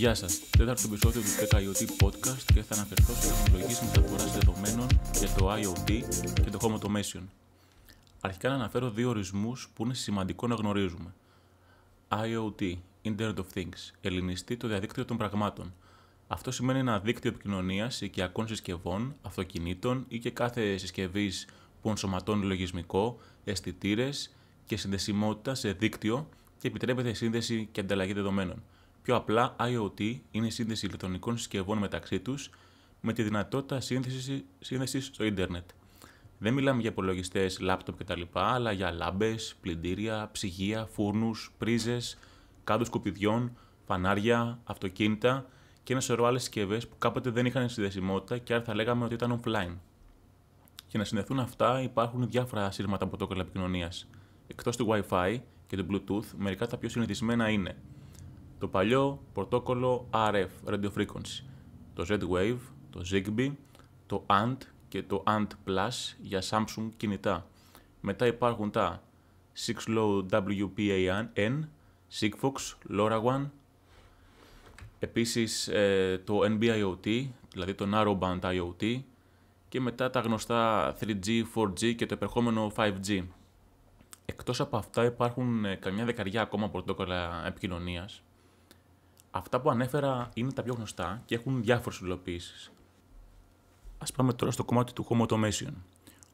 Γεια σας. Τέταρτο επεισόδιο του Tech IoT Podcast και θα αναφερθώ σε τεχνολογίες μεταφοράς δεδομένων για το IoT και το Home Automation. Αρχικά να αναφέρω δύο ορισμούς που είναι σημαντικό να γνωρίζουμε. IoT, Internet of Things, ελληνιστή το διαδίκτυο των πραγμάτων. Αυτό σημαίνει ένα δίκτυο επικοινωνίας οικιακών συσκευών, αυτοκινήτων ή και κάθε συσκευής που ενσωματώνει λογισμικό, αισθητήρες και συνδεσιμότητα σε δίκτυο και επιτρέπεται σύνδεση και ανταλλαγή δεδομένων. Πιο απλά, IoT είναι η σύνδεση ηλεκτρονικών συσκευών μεταξύ τους με τη δυνατότητα σύνδεση στο ίντερνετ. Δεν μιλάμε για υπολογιστές, λάπτοπ κτλ., αλλά για λάμπες, πλυντήρια, ψυγεία, φούρνους, πρίζες, κάτω σκουπιδιών, φανάρια, αυτοκίνητα και ένα σωρό άλλες συσκευές που κάποτε δεν είχαν συνδεσιμότητα και άρα θα λέγαμε ότι ήταν offline. Για να συνδεθούν αυτά, υπάρχουν διάφορα σύρματα πρωτόκολλα επικοινωνίας. Εκτός του WiFi και του Bluetooth, μερικά τα πιο συνηθισμένα είναι το παλιό πρωτόκολλο RF, Radio Frequency, το Z-Wave, το ZigBee, το ANT και το ANT Plus για Samsung κινητά. Μετά υπάρχουν τα 6 WPAN, Sigfox, LoRaWAN, επίσης ε, το NB-IoT, δηλαδή το Narrowband IoT και μετά τα γνωστά 3G, 4G και το επερχόμενο 5G. Εκτός από αυτά υπάρχουν ε, καμιά δεκαριά ακόμα πρωτόκολλα επικοινωνίας Αυτά που ανέφερα είναι τα πιο γνωστά και έχουν διάφορες υλοποιήσεις. Ας πάμε τώρα στο κομμάτι του home automation.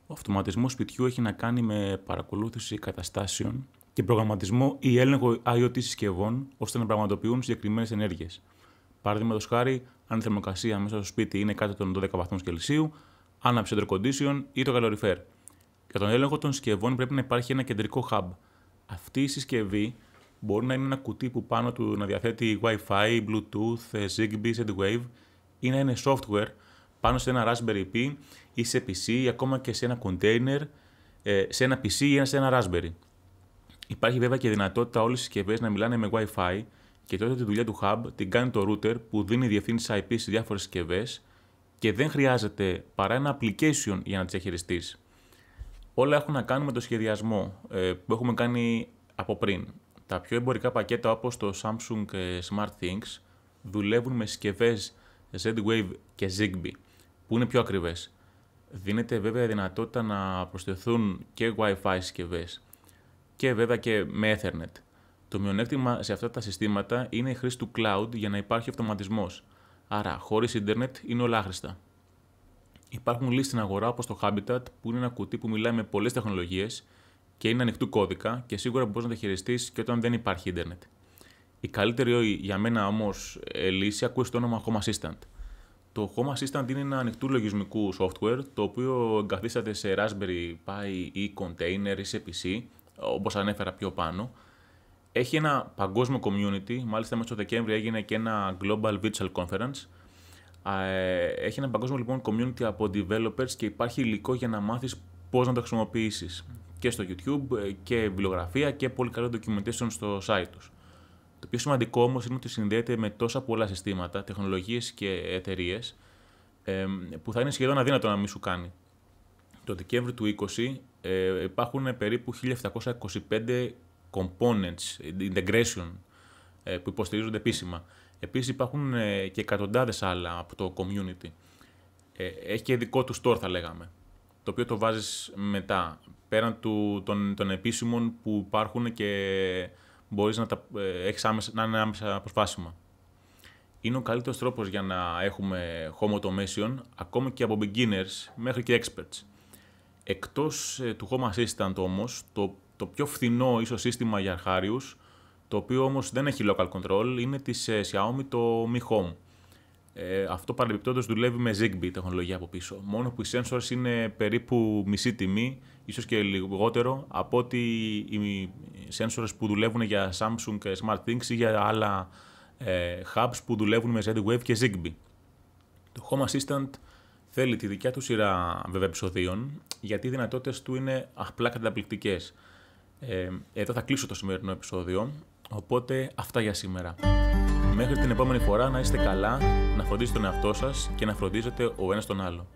Ο αυτοματισμός σπιτιού έχει να κάνει με παρακολούθηση καταστάσεων και προγραμματισμό ή έλεγχο IoT συσκευών ώστε να πραγματοποιούν συγκεκριμένες ενέργειες. Παραδείγματος χάρη, αν η θερμοκρασία μέσα στο σπίτι είναι κάτω των 12 βαθμών Κελσίου, άναψε το ή το καλοριφέρ. Για τον έλεγχο των συσκευών πρέπει να υπάρχει ένα κεντρικό hub. Αυτή η συσκευή μπορεί να είναι ένα κουτί που πάνω του να διαθέτει Wi-Fi, Bluetooth, ε, Zigbee, Z-Wave ή να είναι software πάνω σε ένα Raspberry Pi ή σε PC ή ακόμα και σε ένα container, ε, σε ένα PC ή σε ένα Raspberry. Υπάρχει βέβαια και δυνατότητα όλες οι συσκευές να μιλάνε με Wi-Fi και τότε τη δουλειά του hub την κάνει το router που δίνει διευθύνσεις IP σε διάφορες συσκευές και δεν χρειάζεται παρά ένα application για να τις διαχειριστείς. Όλα έχουν να κάνουν με το σχεδιασμό ε, που έχουμε κάνει από πριν. Τα πιο εμπορικά πακέτα όπως το Samsung ε, Smart Things δουλεύουν με συσκευές Z-Wave και Zigbee που είναι πιο ακριβές. Δίνεται βέβαια η δυνατότητα να προσθεθούν και Wi-Fi συσκευές και βέβαια και με Ethernet. Το μειονέκτημα σε αυτά τα συστήματα είναι η χρήση του cloud για να υπάρχει αυτοματισμός. Άρα, χωρίς ίντερνετ είναι όλα άχρηστα. Υπάρχουν λύσεις στην αγορά όπως το Habitat που είναι ένα κουτί που μιλάει με πολλές τεχνολογίες και είναι ανοιχτού κώδικα και σίγουρα μπορείς να τα χειριστείς και όταν δεν υπάρχει Ιντερνετ. Η καλύτερη για μένα όμως ε, λύση ακούει το όνομα Home Assistant. Το Home Assistant είναι ένα ανοιχτού λογισμικού software το οποίο εγκαθίσταται σε Raspberry Pi ή container ή σε PC, όπως ανέφερα πιο πάνω. Έχει ένα παγκόσμιο community, μάλιστα μέσα στο Δεκέμβρη έγινε και ένα Global Virtual Conference. Ε, έχει ένα παγκόσμιο λοιπόν community από developers και υπάρχει υλικό για να μάθεις πώς να το χρησιμοποιήσεις και στο YouTube ε, και βιβλιογραφία και πολύ καλό documentation στο site τους. Το πιο σημαντικό όμως είναι ότι συνδέεται με τόσα πολλά συστήματα, τεχνολογίες και εταιρείες που θα είναι σχεδόν αδύνατο να μην σου κάνει. Το Δεκέμβρη του 20 ε, υπάρχουν περίπου 1725 components, integration, ε, που υποστηρίζονται επίσημα. Επίσης υπάρχουν και εκατοντάδες άλλα από το community. Έχει και δικό του store θα λέγαμε το οποίο το βάζεις μετά, πέραν του, των, των επίσημων που υπάρχουν και μπορείς να, τα, ε, έχεις άμεσα, να είναι άμεσα προσβάσιμα. Είναι ο καλύτερος τρόπος για να έχουμε home automation, ακόμα και από beginners μέχρι και experts. Εκτός ε, του home assistant όμως, το, το πιο φθηνό ίσως σύστημα για αρχάριους, το οποίο όμως δεν έχει local control, είναι της ε, Xiaomi το Mi Home ε, αυτό παρεμπιπτόντως δουλεύει με Zigbee τεχνολογία από πίσω. Μόνο που οι sensors είναι περίπου μισή τιμή, ίσως και λιγότερο, από ότι οι sensors που δουλεύουν για Samsung Smart Things ή για άλλα ε, hubs που δουλεύουν με Z-Wave και Zigbee. Το Home Assistant θέλει τη δικιά του σειρά βέβαια επεισοδίων, γιατί οι δυνατότητες του είναι απλά καταπληκτικές. Ε, εδώ θα κλείσω το σημερινό επεισόδιο. Οπότε αυτά για σήμερα. Μέχρι την επόμενη φορά να είστε καλά, να φροντίσετε τον εαυτό σας και να φροντίζετε ο ένας τον άλλο.